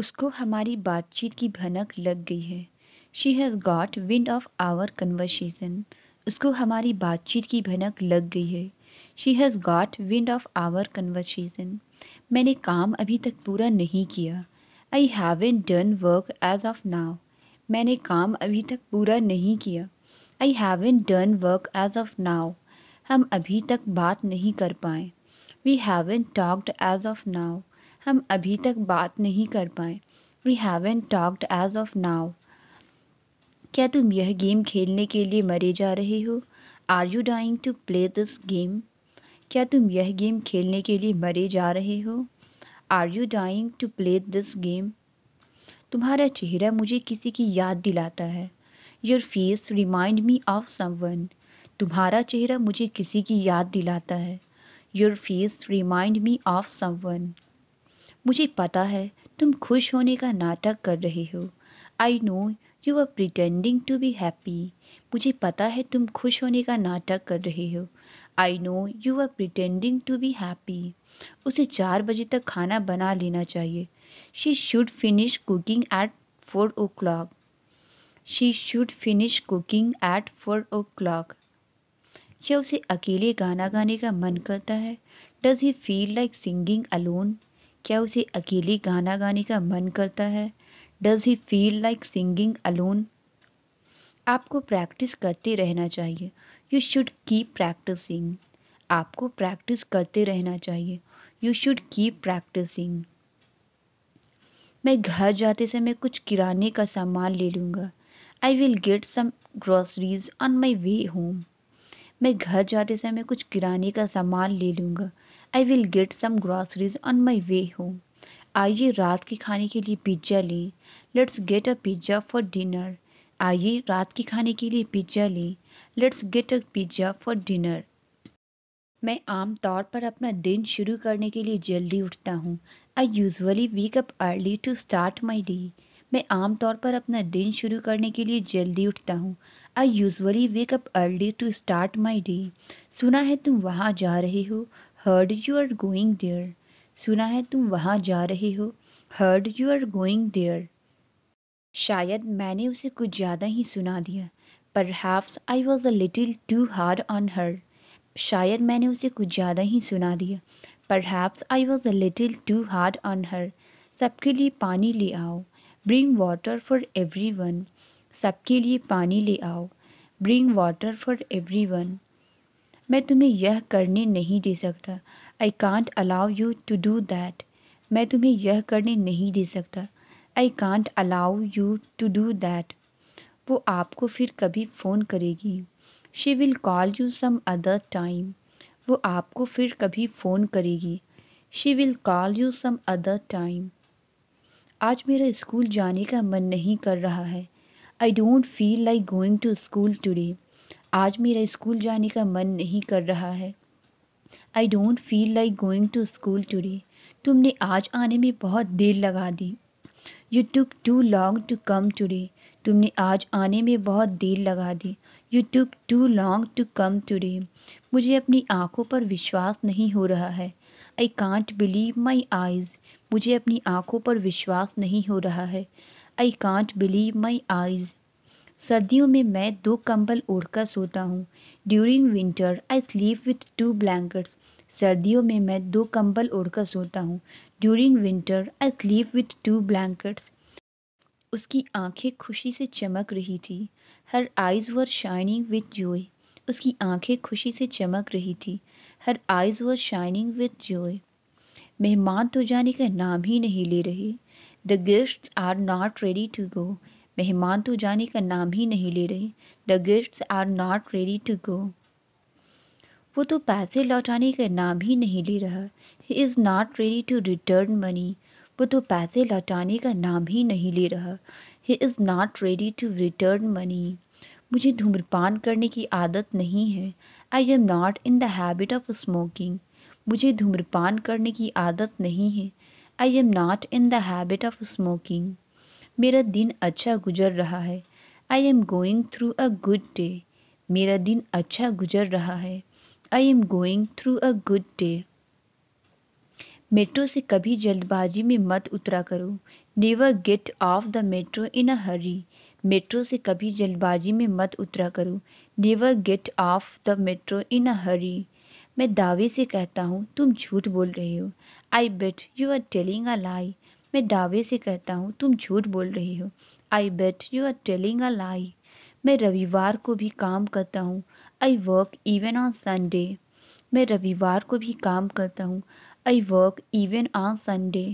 उसको हमारी बातचीत की भनक लग गई है she has got wind of our conversation उसको हमारी बातचीत की भनक लग गई है she has got wind of our conversation मैंने काम अभी तक पूरा नहीं किया I haven't done work as of now मैंने काम अभी तक पूरा नहीं किया I haven't done work as of now हम अभी तक बात नहीं कर पाए we haven't talked as of now हम अभी तक बात नहीं कर पाए we haven't talked as of now क्या तुम यह गेम खेलने के लिए मरे जा रहे हो are you dying to play this game क्या तुम यह गेम खेलने के लिए मरे जा रहे हो are you dying to play this game तुम्हारा चेहरा मुझे किसी की याद दिलाता है your face remind me of someone तुम्हारा चेहरा मुझे किसी की याद दिलाता है your face remind me of someone मुझे पता है तुम खुश होने का नाटक कर रहे हो I know you are pretending to be happy मुझे पता है तुम खुश होने का नाटक कर रहे हो I know you are pretending to be happy उसे चार बजे तक खाना बना लेना चाहिए she should finish cooking at four o'clock she should finish cooking at four o'clock क्या उसे अकेले गाना गाने का मन करता है does he feel like singing alone क्या उसे अकेले गाना गाने का मन करता है does he feel like singing alone आपको प्रैक्टिस करते रहना चाहिए यू शुड कीप प्रैक्टिसिंग आपको प्रैक्टिस करते रहना चाहिए यू शुड कीप प्रैक्टिसिंग मैं घर जाते समय कुछ किराने का सामान ले लूँगा I will get some groceries on my way home मैं घर जाते समय कुछ किराने का सामान ले लूँगा I will get some groceries on my way home आइए रात के खाने के लिए पिज्ज़ा लें let's get a pizza for dinner आइए रात के खाने के लिए पिज्ज़ा लें let's get a pizza for dinner मैं आम तौर पर अपना दिन शुरू करने के लिए जल्दी उठता हूँ I usually wake up early to start my day मैं आमतौर पर अपना दिन शुरू करने के लिए जल्दी उठता हूँ I usually wake up early to start my day सुना है तुम वहाँ जा रहे हो heard you are going there सुना है तुम वहाँ जा रहे हो heard you are going there शायद मैंने उसे कुछ ज़्यादा ही सुना दिया perhaps I was a little too hard on her शायद मैंने उसे कुछ ज़्यादा ही सुना दिया perhaps I was a little too hard on her सबके लिए पानी ले आओ bring water for everyone सबके लिए पानी ले आओ bring water for everyone मैं तुम्हें यह करने नहीं दे सकता I can't allow you to do that मैं तुम्हें यह करने नहीं दे सकता I can't allow you to do that वो आपको फिर कभी फ़ोन करेगी she will call you some other time वो आपको फिर कभी फ़ोन करेगी she will call you some other time आज मेरा स्कूल जाने का मन नहीं कर रहा है I don't feel like going to school today आज मेरा स्कूल जाने का मन नहीं कर रहा है I don't feel like going to school today तुमने आज आने में बहुत देर लगा दी you took too long to come today तुमने आज आने में बहुत देर लगा दी you took too long to come today मुझे अपनी आंखों पर विश्वास नहीं हो रहा है I can't believe my eyes मुझे अपनी आंखों पर विश्वास नहीं हो रहा है I can't believe my eyes सर्दियों में मैं दो कंबल ओढ़कर सोता हूँ during winter I sleep with two blankets सर्दियों में मैं दो कंबल ओढ़कर सोता हूँ during winter I sleep with two blankets उसकी आंखें खुशी से चमक रही थी her eyes were shining with joy उसकी आंखें खुशी से चमक रही थी her eyes were shining with joy मेहमान तो जाने का नाम ही नहीं ले रहे the guests are not ready to go मेहमान तो जाने का नाम ही नहीं ले रहे the guests are not ready to go वो तो पैसे लौटाने का नाम ही नहीं ले रहा he is not ready to return money वो तो पैसे लौटाने का नाम ही नहीं ले रहा he is not ready to return money मुझे धूम्रपान करने की आदत नहीं है I am not in the habit of smoking मुझे धूम्रपान करने की आदत नहीं है I am not in the habit of smoking मेरा दिन अच्छा गुजर रहा है I am going through a good day मेरा दिन अच्छा गुजर रहा है I am going through a good day metro से कभी जल्दबाजी में मत उतरा करो never get off the metro in a hurry metro से कभी जल्दबाजी में मत उतरा करो never get off the metro in a hurry मैं दावे से कहता हूँ तुम झूठ बोल रहे हो I bet you are telling a lie मैं दावे से कहता हूँ तुम झूठ बोल रही हो I bet you are telling a lie मैं रविवार को भी काम करता हूँ I work even on Sunday मैं रविवार को भी काम करता हूँ I work even on Sunday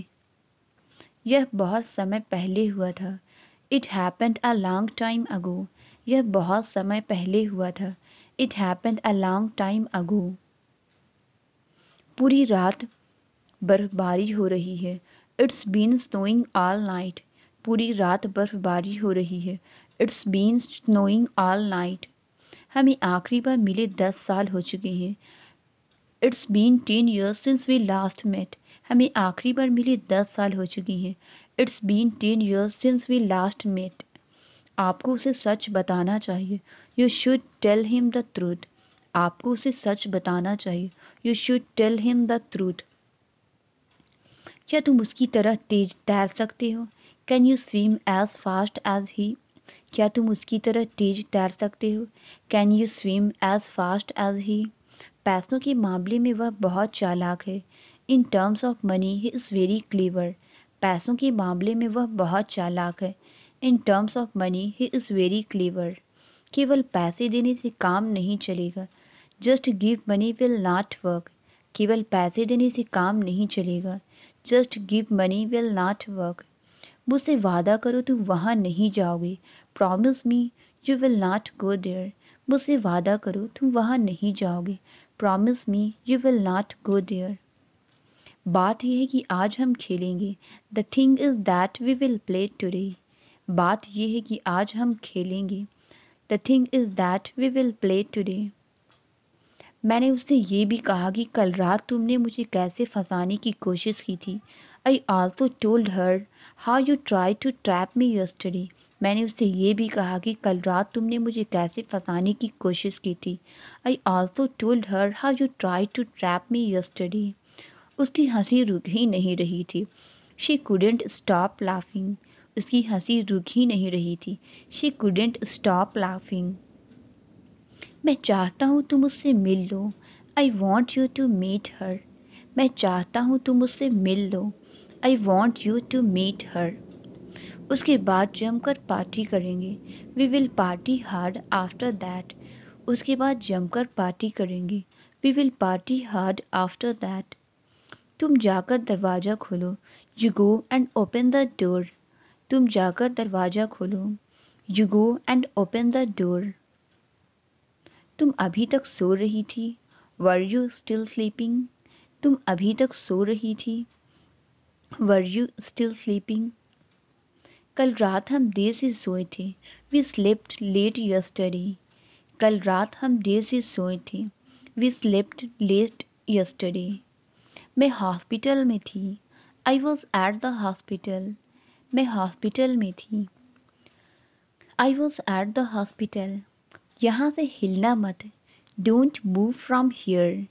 यह बहुत समय पहले हुआ था it happened a long time ago यह बहुत समय पहले हुआ था it happened a long time ago पूरी रात बर्फबारी हो रही है it's been snowing all night पूरी रात बर्फबारी हो रही है it's been snowing all night हमें आखिरी बार मिले दस साल हो चुके हैं it's been ten years since we last met हमें आखिरी बार मिले दस साल हो चुके हैं it's been ten years since we last met आपको उसे सच बताना चाहिए you should tell him the truth आपको उसे सच बताना चाहिए you should tell him the truth क्या तुम उसकी तरह तेज तैर सकते हो can you swim as fast as he क्या तुम उसकी तरह तेज तैर सकते हो can you swim as fast as he पैसों के मामले में वह बहुत चालाक है in terms of money he is very clever पैसों के मामले में वह बहुत चालाक है in terms of money he is very clever केवल पैसे देने से काम नहीं चलेगा just give money will not work केवल पैसे देने से काम नहीं चलेगा just give money will not work मुझसे वादा करो तुम वहाँ नहीं जाओगे promise me you will not go there मुझसे वादा करो तुम वहाँ नहीं जाओगे promise me you will not go there बात यह है कि आज हम खेलेंगे the thing is that we will play today बात यह है कि आज हम खेलेंगे the thing is that we will play today मैंने उससे ये भी कहा कि कल रात तुमने मुझे कैसे फंसाने की कोशिश की थी I also told her how you try to trap me yesterday मैंने उससे ये भी कहा कि कल रात तुमने मुझे कैसे फंसाने की कोशिश की थी I also told her how you try to trap me yesterday उसकी हंसी रुक ही नहीं रही थी शी कुडेंट स्टॉप लाफिंग उसकी हंसी रुक ही नहीं रही थी शी कुडेंट स्टॉप लाफिंग मैं चाहता हूँ तुम उससे मिल लो I want you to meet her मैं चाहता हूँ तुम उससे मिल लो I want you to meet her उसके बाद जमकर पार्टी करेंगे we will party hard after that उसके बाद जमकर पार्टी करेंगे we will party hard after that तुम जाकर दरवाज़ा खोलो you go and open the door तुम जाकर दरवाज़ा खोलो you go and open the door तुम अभी तक सो रही थी वर यू स्टिल स्लीपिंग तुम अभी तक सो रही थी वर यू स्टिल स्लीपिंग कल रात हम देर से सोए थे वी स्लेप्ट लेट यस्टरडे कल रात हम देर से सोए थे वी स्लेप्ट लेट यस्टरडे मैं हॉस्पिटल में थी I was at the hospital मैं हॉस्पिटल में थी I was at the hospital यहाँ से हिलना मत डोंट मूव फ्रॉम हियर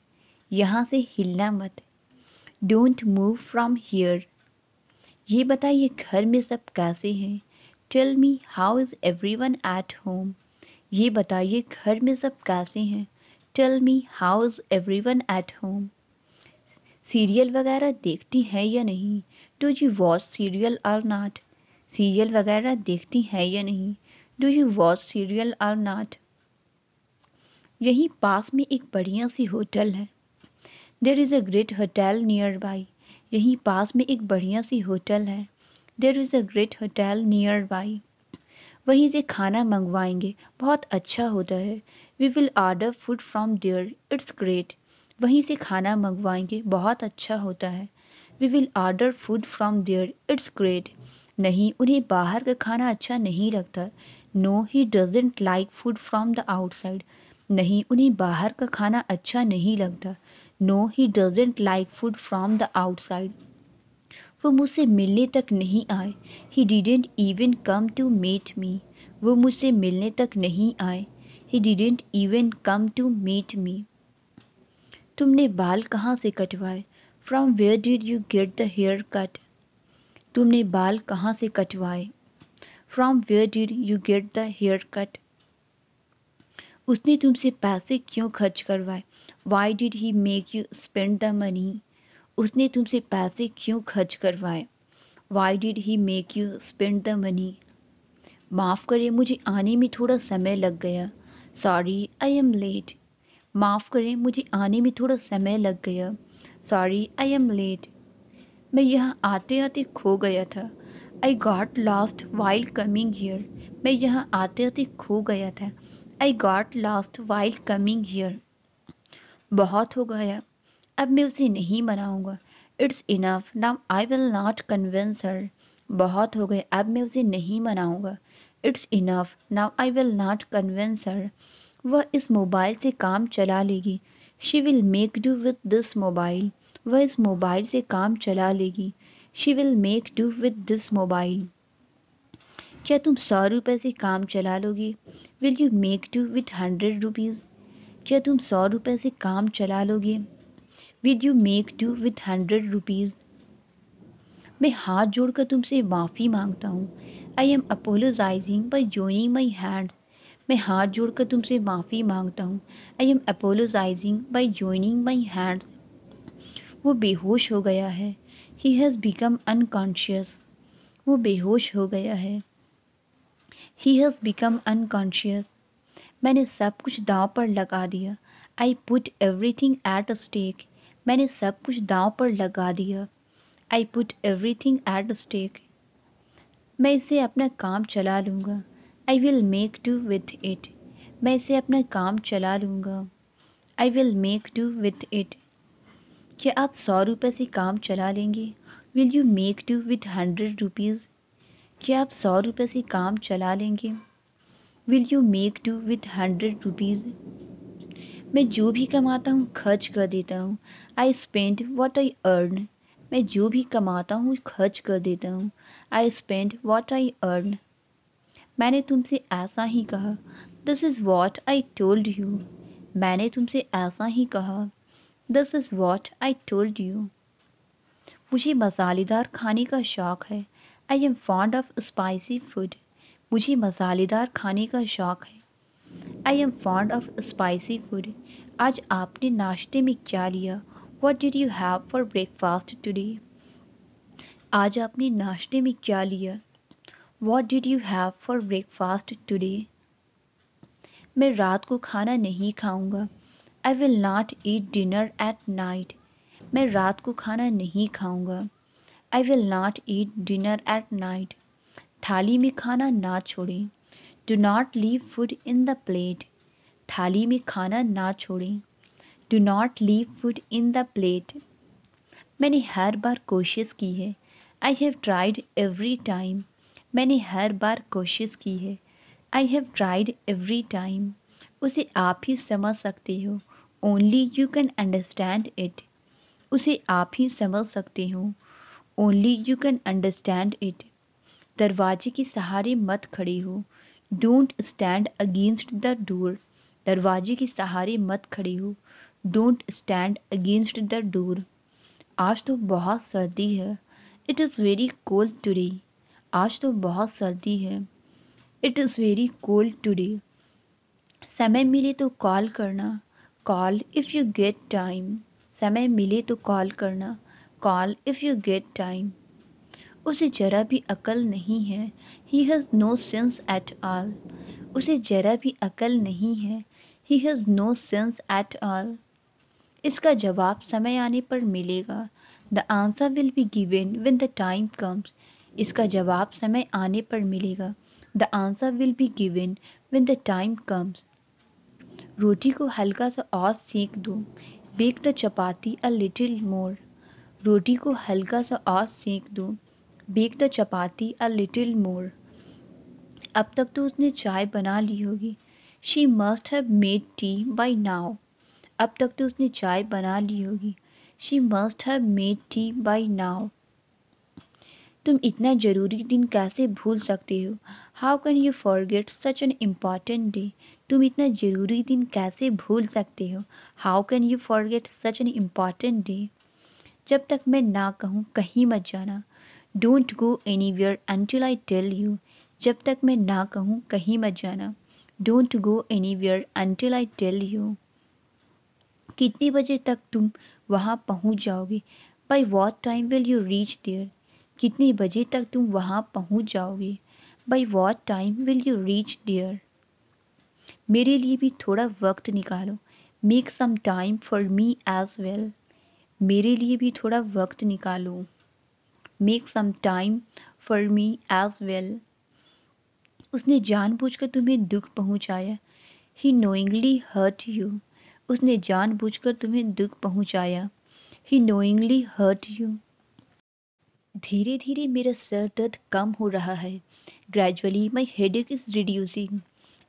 यहाँ से हिलना मत डोंट मूव फ्रॉम हियर ये बताइए घर में सब कैसे हैं tell me how is everyone at home ये बताइए घर में सब कैसे हैं tell me how is everyone at home serial वगैरह देखती हैं या नहीं do you watch serial or not serial वगैरह देखती हैं या नहीं do you watch serial or not यहीं पास में एक बढ़िया सी होटल है there is a great hotel nearby यहीं पास में एक बढ़िया सी होटल है there is a great hotel nearby वहीं से खाना मंगवाएंगे बहुत अच्छा होता है we will order food from there it's great वहीं से खाना मंगवाएंगे बहुत अच्छा होता है we will order food from there it's great नहीं उन्हें बाहर का खाना अच्छा नहीं लगता no he doesn't like food from the outside नहीं उन्हें बाहर का खाना अच्छा नहीं लगता no he doesn't like food from the outside वो मुझसे मिलने तक नहीं आए he didn't even come to met me वो मुझसे मिलने तक नहीं आए he didn't even come to met me तुमने बाल कहाँ से कटवाए from where did you get the haircut तुमने बाल कहाँ से कटवाए from where did you get the haircut उसने तुमसे पैसे क्यों खर्च करवाए why did he make you spend the money उसने तुमसे पैसे क्यों खर्च करवाए why did he make you spend the money माफ़ करें मुझे आने में थोड़ा समय लग गया सॉरी आई एम लेट माफ़ करें मुझे आने में थोड़ा समय लग गया सॉरी आई एम लेट मैं यहाँ आते आते खो गया था I got lost while coming here मैं यहाँ आते आते खो गया था I got lost while coming here बहुत हो गया अब मैं उसे नहीं मनाऊंगा it's enough now I will not convince her बहुत हो गए अब मैं उसे नहीं मनाऊंगा it's enough now I will not convince her वह इस मोबाइल से काम चला लेगी she will make do with this mobile वह इस मोबाइल से काम चला लेगी she will make do with this mobile क्या तुम सौ रुपये से काम चला लोगे will you make do with hundred rupees क्या तुम सौ रुपये से काम चला लोगे will you make do with hundred rupees मैं हाथ जोड़कर तुमसे माफ़ी मांगता हूँ I am apologizing by joining my hands मैं हाथ जोड़कर तुमसे माफ़ी मांगता हूँ I am apologizing by joining my hands वो बेहोश हो गया है ही हैज़ बिकम अनकॉन्शियस वो बेहोश हो गया है ही हैज़ बिकम अनकॉन्शियस मैंने सब कुछ दांव पर लगा दिया I put everything at stake मैंने सब कुछ दांव पर लगा दिया I put everything at stake मैं इसे अपना काम चला लूँगा I will make do with it मैं इसे अपना काम चला लूँगा I will make do with it क्या आप सौ रुपये से काम चला लेंगे will you make do with hundred rupees क्या आप सौ रुपये से काम चला लेंगे will you make do with hundred rupees मैं जो भी कमाता हूँ खर्च कर देता हूँ I spend what I earn मैं जो भी कमाता हूँ खर्च कर देता हूँ I spend what I earn मैंने तुमसे ऐसा ही कहा this is what I told you मैंने तुमसे ऐसा ही कहा this is what I told you मुझे मसालेदार खाने का शौक़ है I am fond of spicy food मुझे मसालेदार खाने का शौक़ है I am fond of spicy food आज आपने नाश्ते में क्या लिया what did you have for breakfast today आज आपने नाश्ते में क्या लिया what did you have for breakfast today मैं रात को खाना नहीं खाऊंगा I will not eat dinner at night मैं रात को खाना नहीं खाऊंगा I will not eat dinner at night थाली में खाना ना छोड़ें do not leave food in the plate थाली में खाना ना छोड़ें do not leave food in the plate मैंने हर बार कोशिश की है I have tried every time मैंने हर बार कोशिश की है I have tried every time उसे आप ही समझ सकते हो only you can understand it उसे आप ही समझ सकते हो only you can understand it दरवाजे के सहारे मत खड़ी हो don't stand against the door दरवाजे के सहारे मत खड़ी हो don't stand against the door आज तो बहुत सर्दी है it is very cold today आज तो बहुत सर्दी है it is very cold today समय मिले तो कॉल करना call if you get time समय मिले तो कॉल करना call if you get time उसे जरा भी अकल नहीं है he has no sense at all उसे जरा भी अकल नहीं है he has no sense at all इसका जवाब समय आने पर मिलेगा the answer will be given when the time comes इसका जवाब समय आने पर मिलेगा the answer will be given when the time comes रोटी को हल्का सा और सेक दो bake the chapati a little more रोटी को हल्का सा और सेंक दूँ bake the chapati a little more अब तक तो उसने चाय बना ली होगी she must have made tea by now अब तक तो उसने चाय बना ली होगी she must have made tea by now तुम इतना ज़रूरी दिन कैसे भूल सकते हो how can you forget such an important day तुम इतना ज़रूरी दिन कैसे भूल सकते हो how can you forget such an important day जब तक मैं ना कहूँ कहीं मत जाना don't go anywhere until I tell you जब तक मैं ना कहूँ कहीं मत जाना don't go anywhere until I tell you कितने बजे तक तुम वहाँ पहुँच जाओगे by what time will you reach there कितने बजे तक तुम वहाँ पहुँच जाओगे by what time will you reach there मेरे लिए भी थोड़ा वक्त निकालो make some time for me as well मेरे लिए भी थोड़ा वक्त निकालो make some time for me as well उसने जानबूझकर तुम्हें दुख पहुंचाया ही नोइंगली हर्ट यू उसने जानबूझकर तुम्हें दुख पहुंचाया ही नोइंगली हर्ट यू धीरे धीरे मेरा सर दर्द कम हो रहा है gradually my headache is reducing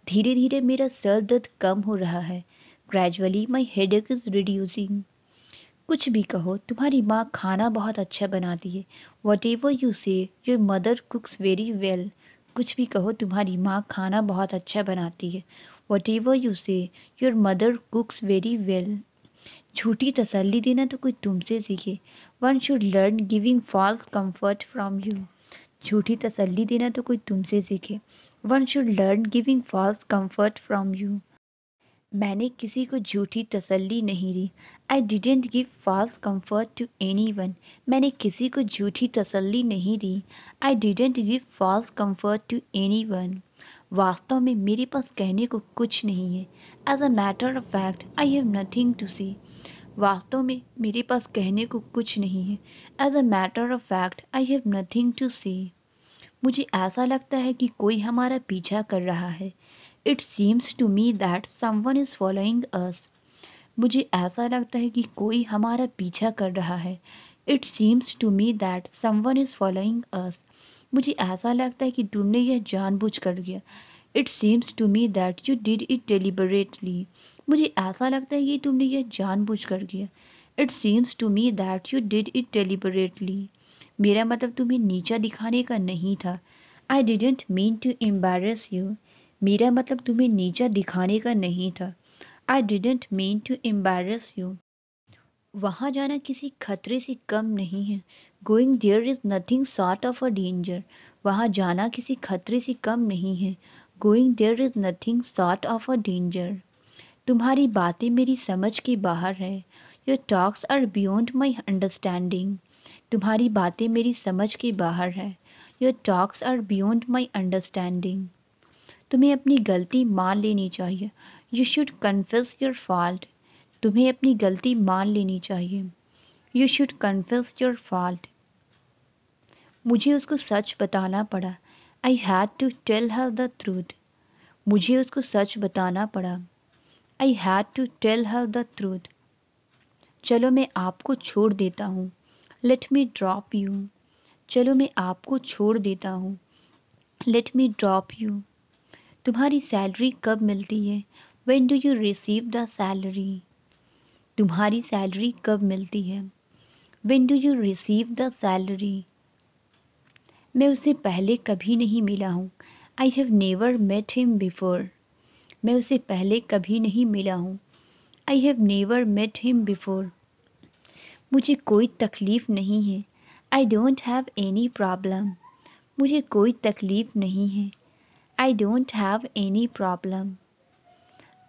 धीरे धीरे मेरा सर दर्द कम हो रहा है gradually my headache is reducing कुछ भी कहो तुम्हारी माँ खाना बहुत अच्छा बनाती है whatever you say your mother cooks very well कुछ भी कहो तुम्हारी माँ खाना बहुत अच्छा बनाती है whatever you say your mother cooks very well झूठी तसल्ली देना तो कोई तुमसे सीखे one should learn giving false comfort from you झूठी तसल्ली देना तो कोई तुमसे सीखे one should learn giving false comfort from you मैंने किसी को झूठी तसल्ली नहीं दी I didn't give false comfort to anyone मैंने किसी को झूठी तसल्ली नहीं दी I didn't give false comfort to anyone वास्तव में मेरे पास कहने को कुछ नहीं है as a matter of fact I have nothing to see वास्तव में मेरे पास कहने को कुछ नहीं है as a matter of fact I have nothing to see मुझे ऐसा लगता है कि कोई हमारा पीछा कर रहा है it seems to me that someone is following us मुझे ऐसा लगता है कि कोई हमारा पीछा कर रहा है it seems to me that someone is following us मुझे ऐसा लगता है कि तुमने यह जानबूझ कर लिया it seems to me that you did it deliberately मुझे ऐसा लगता है कि तुमने यह जानबूझ कर लिया it seems to me that you did it deliberately मेरा मतलब तुम्हें नीचा दिखाने का नहीं था I didn't mean to embarrass you मेरा मतलब तुम्हें नीचा दिखाने का नहीं था I didn't mean to embarrass you वहाँ जाना किसी खतरे से कम नहीं है going there is nothing sort of a danger वहाँ जाना किसी खतरे से कम नहीं है going there is nothing sort of a danger तुम्हारी बातें मेरी समझ के बाहर है your talks are beyond my understanding तुम्हारी बातें मेरी समझ के बाहर है your talks are beyond my understanding तुम्हें अपनी गलती मान लेनी चाहिए you should confess your fault तुम्हें अपनी गलती मान लेनी चाहिए you should confess your fault मुझे उसको सच बताना पड़ा I had to tell her the truth मुझे उसको सच बताना पड़ा I had to tell her the truth चलो मैं आपको छोड़ देता हूँ लेट मी ड्रॉप यू चलो मैं आपको छोड़ देता हूँ लेट मी ड्रॉप यू तुम्हारी सैलरी कब मिलती है when do you receive the salary तुम्हारी सैलरी कब मिलती है when do you receive the salary मैं उसे पहले कभी नहीं मिला हूँ I have never met him before मैं उसे पहले कभी नहीं मिला हूँ I have never met him before मुझे कोई तकलीफ़ नहीं है I don't have any problem मुझे कोई तकलीफ़ नहीं है I don't have any problem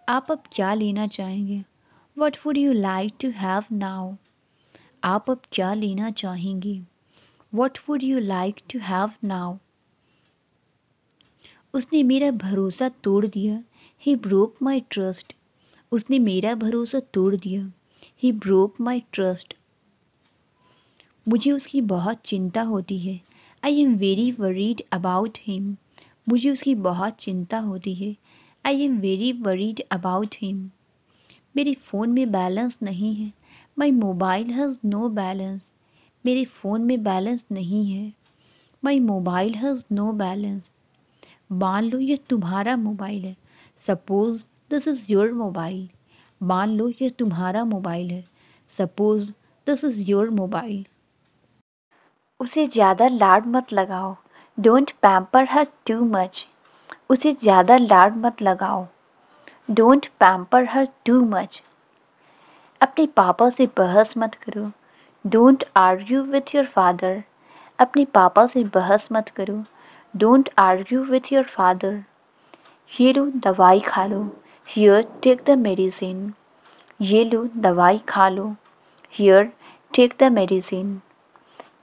आप अब क्या लेना चाहेंगे what would you like to have now आप अब क्या लेना चाहेंगे what would you like to have now उसने मेरा भरोसा तोड़ दिया ही ब्रोक माई ट्रस्ट उसने मेरा भरोसा तोड़ दिया ही ब्रोक माई ट्रस्ट मुझे उसकी बहुत चिंता होती है I am very worried about him मुझे उसकी बहुत चिंता होती है I am very worried about him मेरे फ़ोन में बैलेंस नहीं है my mobile has no balance मेरे फ़ोन में बैलेंस नहीं है my mobile has no balance मान लो यह तुम्हारा मोबाइल है suppose this is your mobile मान लो यह तुम्हारा मोबाइल है suppose this is your mobile उसे ज़्यादा लाड मत लगाओ don't pamper her too much उसे ज़्यादा लाड मत लगाओ don't pamper her too much अपने पापा से बहस मत करो don't argue with your father अपने पापा से बहस मत करो don't argue with your father ये लो दवाई खा लो हियर टेक द मेडिसिन ये लो दवाई खा लो हियर टेक द मेडिसिन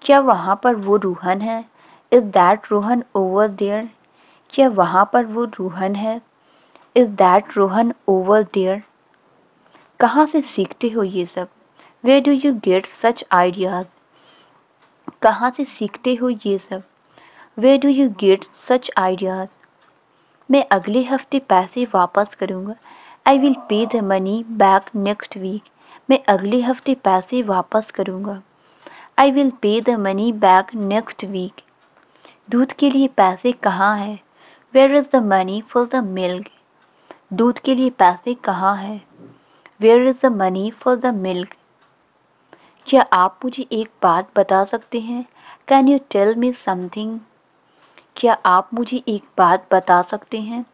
क्या वहाँ पर वो रूहन है is that Rohan over there क्या वहाँ पर वो रोहन है is that Rohan over there कहाँ से सीखते हो ये सब where do you get such ideas कहाँ से सीखते हो ये सब where do you get such ideas मैं अगले हफ्ते पैसे वापस करूँगा I will pay the money back next week मैं अगले हफ्ते पैसे वापस करूँगा I will pay the money back next week दूध के लिए पैसे कहाँ हैं where is the money for the milk दूध के लिए पैसे कहाँ हैं where is the money for the milk क्या आप मुझे एक बात बता सकते हैं can you tell me something क्या आप मुझे एक बात बता सकते हैं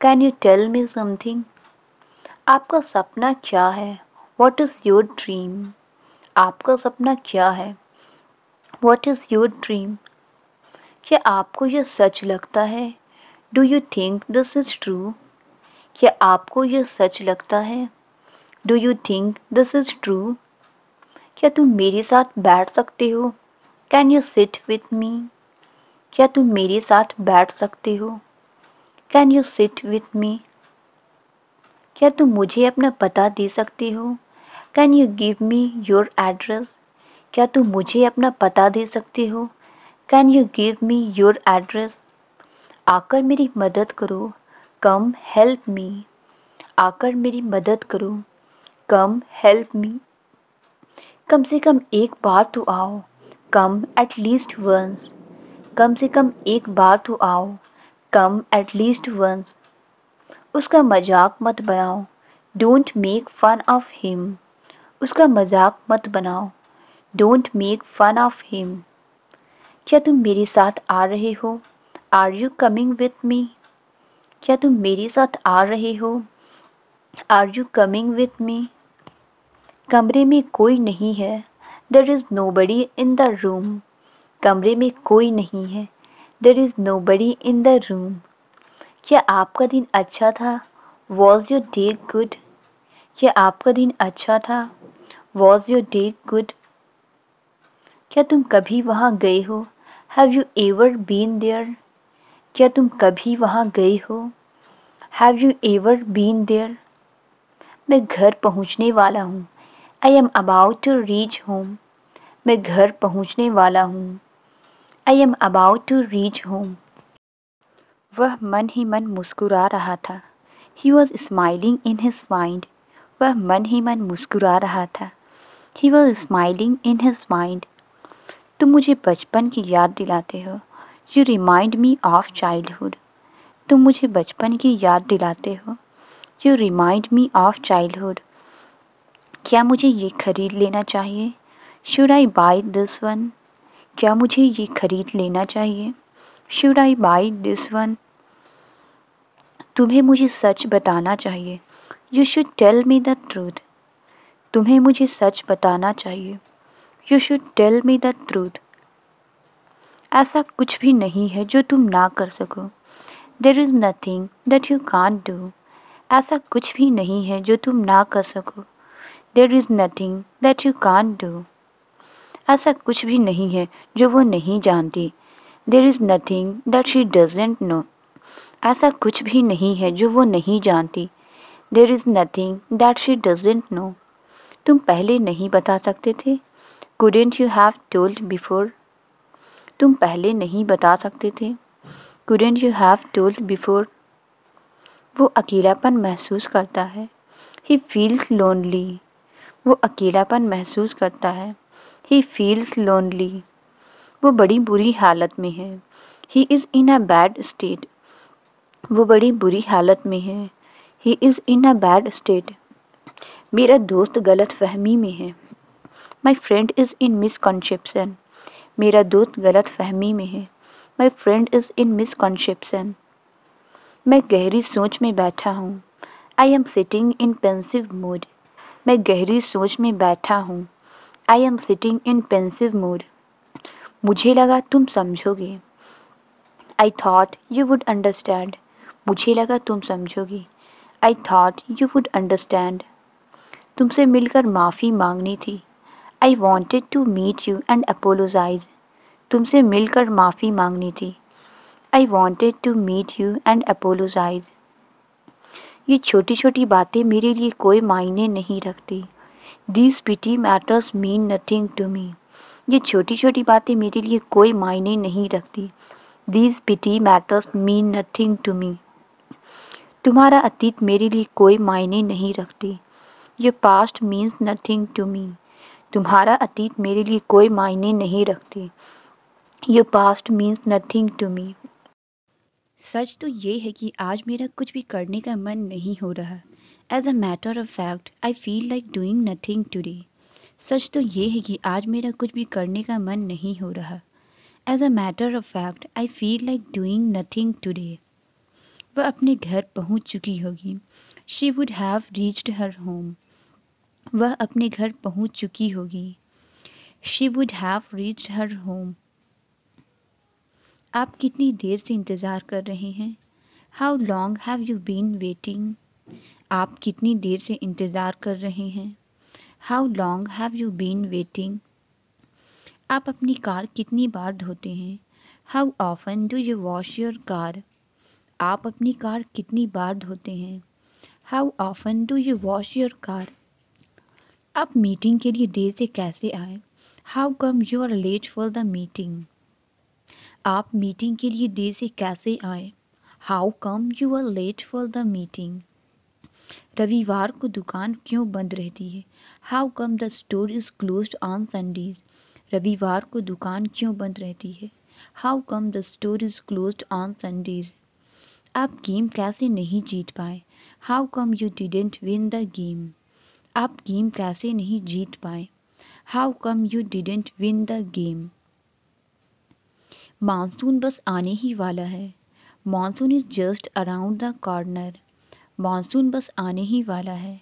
can you tell me something आपका सपना क्या है वॉट इज़ योर ड्रीम आपका सपना क्या है वॉट इज़ योर ड्रीम क्या आपको यह सच लगता है do you think this is true क्या आपको यह सच लगता है do you think this is true क्या तुम मेरे साथ बैठ सकते हो can you sit with me क्या तुम मेरे साथ बैठ सकते हो can you sit with me क्या तुम मुझे अपना पता दे सकते हो can you give me your address क्या तुम मुझे अपना पता दे सकते हो can you give me your address आकर मेरी मदद करो कम हेल्प मी आकर मेरी मदद करो कम हेल्प मी कम से कम एक बार तो आओ कम एट लीस्ट वंस कम से कम एक बार तो आओ कम एट लीस्ट वंस उसका मजाक मत बनाओ don't make fun of him उसका मजाक मत बनाओ don't make fun of him क्या तुम मेरे साथ आ रहे हो are you coming with me क्या तुम मेरे साथ आ रहे हो are you coming with me कमरे में कोई नहीं है there is nobody in the room कमरे में कोई नहीं है there is nobody in the room क्या आपका दिन अच्छा था वॉज योर डे गुड क्या आपका दिन अच्छा था वॉज योर डे गुड क्या तुम कभी वहाँ गए हो have you ever been there क्या तुम कभी वहाँ गए हो have you ever been there मैं घर पहुँचने वाला हूँ I am about to reach home मैं घर पहुँचने वाला हूँ I am about to reach home वह मन ही मन मुस्कुरा रहा था he was smiling in his mind वह मन ही मन मुस्कुरा रहा था he was smiling in his mind तुम मुझे बचपन की याद दिलाते हो you remind me of childhood तुम मुझे बचपन की याद दिलाते हो you remind me of childhood क्या मुझे ये ख़रीद लेना चाहिए should I buy this one क्या मुझे ये ख़रीद लेना चाहिए should I buy this one तुम्हें मुझे सच बताना चाहिए you should tell me the truth तुम्हें मुझे सच बताना चाहिए you should tell me the truth ऐसा कुछ भी नहीं है जो तुम ना कर सको there is nothing that you can do ऐसा कुछ भी नहीं है जो तुम ना कर सको there is nothing that you can do ऐसा कुछ भी नहीं है जो वो नहीं जानती there is nothing that she doesn't know ऐसा कुछ भी नहीं है जो वो नहीं जानती there is nothing that she doesn't know तुम पहले नहीं बता सकते थे couldn't you have told before तुम पहले नहीं बता सकते थे couldn't you have told before वो अकेलापन महसूस करता है ही फील्स लोनली वो अकेलापन महसूस करता है ही फील्स लोनली वो बड़ी बुरी हालत में है he is in a bad state वो बड़ी बुरी हालत में है he is in a bad state मेरा दोस्त गलत फहमी में है my friend is in misconception मेरा दोस्त गलत फहमी में है my friend is in misconception मैं गहरी सोच में बैठा हूँ I am sitting in pensive mood मैं गहरी सोच में बैठा हूँ I am sitting in pensive mood मुझे लगा तुम समझोगे I thought you would understand मुझे लगा तुम समझोगे I thought you would understand तुमसे मिलकर माफ़ी मांगनी थी I wanted to meet you and apologise तुमसे मिलकर माफ़ी मांगनी थी I wanted to meet you and apologise ये छोटी छोटी बातें मेरे लिए कोई मायने नहीं रखती this petty matters mean nothing to me ये छोटी छोटी बातें मेरे लिए कोई मायने नहीं रखती this petty matters mean nothing to me तुम्हारा अतीत मेरे लिए कोई मायने नहीं रखती ये past means nothing to me तुम्हारा अतीत मेरे लिए कोई मायने नहीं रखती you past means nothing to me सच तो ये है कि आज मेरा कुछ भी करने का मन नहीं हो रहा as a matter of fact I feel like doing nothing today सच तो ये है कि आज मेरा कुछ भी करने का मन नहीं हो रहा as a matter of fact I feel like doing nothing today वह अपने घर पहुँच चुकी होगी she would have reached her home वह अपने घर पहुंच चुकी होगी she would have reached her home आप कितनी देर से इंतज़ार कर रहे हैं how long have you been waiting आप कितनी देर से इंतज़ार कर रहे हैं how long have you been waiting आप अपनी कार कितनी बार धोते हैं how often do you wash your car आप अपनी कार कितनी बार धोते हैं how often do you wash your car आप मीटिंग के लिए देर से कैसे आए how come you are late for the meeting आप मीटिंग के लिए देर से कैसे आए how come you are late for the meeting रविवार को दुकान क्यों बंद रहती है how come the store is close on Sundays रविवार को दुकान क्यों बंद रहती है how come the store is close on Sundays आप गेम कैसे नहीं जीत पाए how come you didn't win the game आप गेम कैसे नहीं जीत पाए how come you didn't win the game monsoon बस आने ही वाला है monsoon is just around the corner monsoon बस आने ही वाला है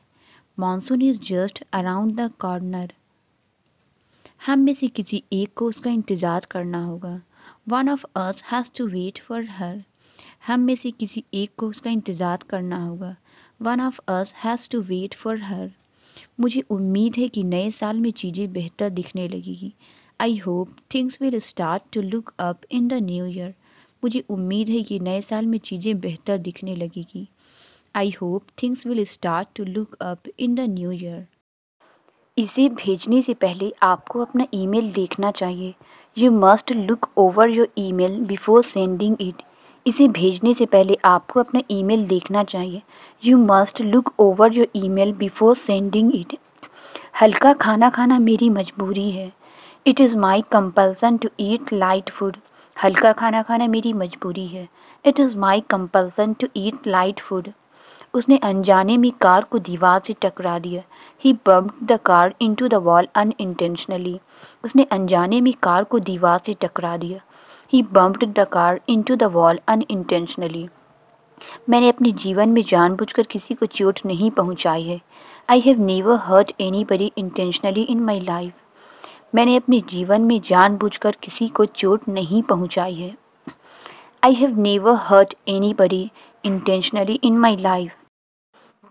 monsoon is just around the corner हम में से किसी एक को उसका इंतज़ार करना होगा one of us has to wait for her हम में से किसी एक को उसका इंतज़ार करना होगा one of us has to wait for her मुझे उम्मीद है कि नए साल में चीज़ें बेहतर दिखने लगेगी I hope things will start to look up in the new year मुझे उम्मीद है कि नए साल में चीज़ें बेहतर दिखने लगेगी I hope things will start to look up in the new year इसे भेजने से पहले आपको अपना ईमेल देखना चाहिए you must look over your email before sending it इसे भेजने से पहले आपको अपना ईमेल देखना चाहिए you must look over your email before sending it हल्का खाना खाना मेरी मजबूरी है it is my compulsion to eat light food हल्का खाना खाना मेरी मजबूरी है it is my compulsion to eat light food उसने अनजाने में कार को दीवार से टकरा दिया he bump the car into the wall unintentionally उसने अनजाने में कार को दीवार से टकरा दिया he bumped the car into the wall unintentionally मैंने अपने जीवन में जानबूझकर किसी को चोट नहीं पहुंचाई है I have never hurt anybody intentionally in my life मैंने अपने जीवन में जानबूझकर किसी को चोट नहीं पहुंचाई है I have never hurt anybody intentionally in my life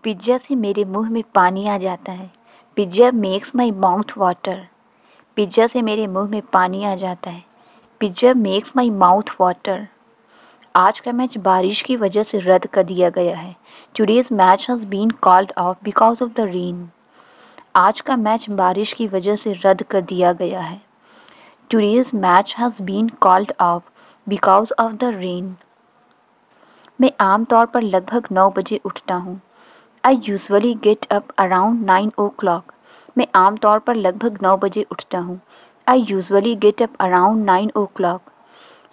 pizza से मेरे मुंह में पानी आ जाता है pizza makes my mouth water pizza से मेरे मुंह में पानी आ जाता है pizza makes my mouth water आज का मैच बारिश की वजह से रद्द कर दिया गया है today's match has been called off because of the rain आज का मैच बारिश की वजह से रद्द कर दिया गया है today's match has been called off because of the rain मैं आमतौर पर लगभग नौ बजे उठता हूँ I usually get up around nine o'clock मैं आमतौर पर लगभग नौ बजे उठता हूँ I usually get up around nine o'clock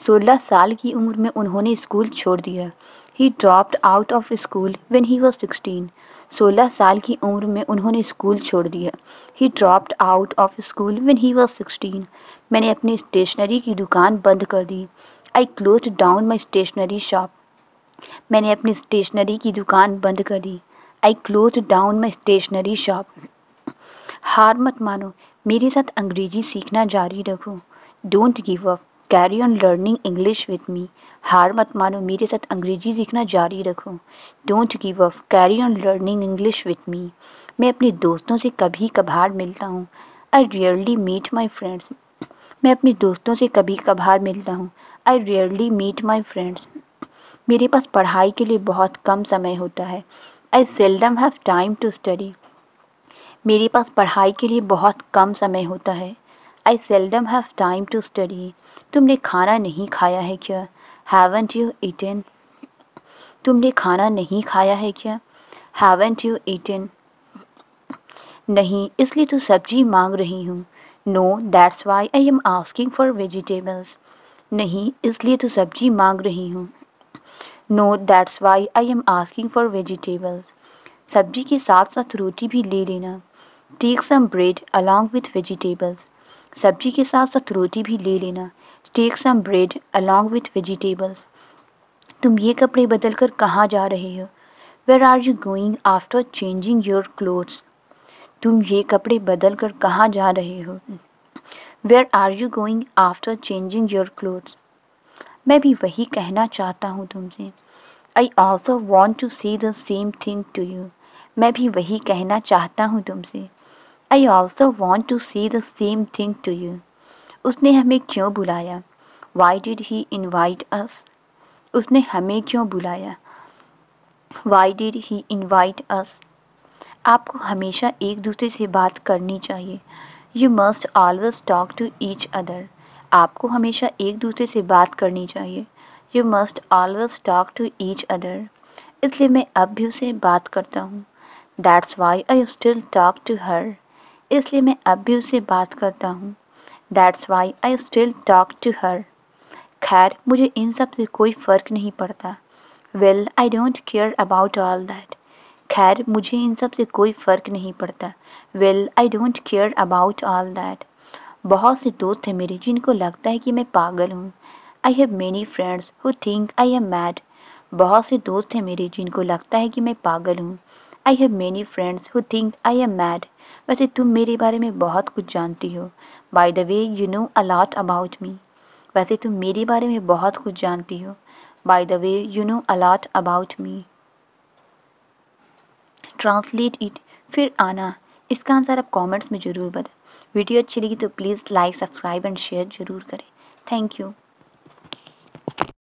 सोलह साल की उम्र में उन्होंने स्कूल छोड़ दिया he dropped out of school when he was sixteen सोलह साल की उम्र में उन्होंने स्कूल छोड़ दिया he dropped out of school when he was sixteen मैंने अपनी स्टेशनरी की दुकान बंद कर दी I close down my stationery shop मैंने अपनी स्टेशनरी की दुकान बंद कर दी I close down my stationery shop हार मत मानो मेरे साथ अंग्रेजी सीखना जारी रखो don't give up carry on learning English with me हार मत मानो मेरे साथ अंग्रेजी सीखना जारी रखो don't give up carry on learning English with me मैं अपने दोस्तों से कभी कभार मिलता हूँ I rarely meet my friends मैं अपने दोस्तों से कभी कभार मिलता हूँ I rarely meet my friends मेरे पास पढ़ाई के लिए बहुत कम समय होता है I seldom have time to study मेरे पास पढ़ाई के लिए बहुत कम समय होता है I seldom have time to study तुमने खाना नहीं खाया है क्या हैवेंट यू ईटन तुमने खाना नहीं खाया है क्या हैवेंट यू ईटन नहीं इसलिए तो सब्जी मांग रही हूँ no that's why I am asking for vegetables नहीं इसलिए तो सब्जी मांग रही हूँ no that's why I am asking for vegetables सब्जी के साथ साथ रोटी भी ले लेना take some bread along with vegetables सब्जी के साथ साथ रोटी भी ले लेना take some bread along with vegetables तुम ये कपड़े बदल कर कहाँ जा रहे हो where are you going after changing your clothes तुम ये कपड़े बदल कर कहाँ जा रहे हो where are you going after changing your clothes मैं भी वही कहना चाहता हूँ तुमसे I also want to see the same thing to you मैं भी वही कहना चाहता हूँ तुमसे I also want to see the same thing to you उसने हमें क्यों बुलाया why did he invite us उसने हमें क्यों बुलाया वाई डिड ही इन्वाइट अस आपको हमेशा एक दूसरे से बात करनी चाहिए you must always talk to each other आपको हमेशा एक दूसरे से बात करनी चाहिए you must always talk to each other इसलिए मैं अब भी उसे बात करता हूँ that's why I still talk to her इसलिए मैं अब भी उससे बात करता हूँ that's why I still talk to her खैर मुझे इन सब से कोई फ़र्क नहीं पड़ता well I don't care about all that खैर मुझे इन सब से कोई फ़र्क नहीं पड़ता well I don't care about all that बहुत से दोस्त हैं मेरे जिनको लगता है कि मैं पागल हूँ I have many friends who think I am mad बहुत से दोस्त हैं मेरे जिनको लगता है कि मैं पागल हूँ I have many friends who think I am mad वैसे तुम मेरे बारे में बहुत कुछ जानती हो by the way you know a lot about me वैसे तुम मेरे बारे में बहुत कुछ जानती हो by the way you know a lot about me translate it फिर आना इसका आंसर आप कमेंट्स में ज़रूर बताएं वीडियो अच्छी लगी तो please like subscribe and share ज़रूर करें थैंक यू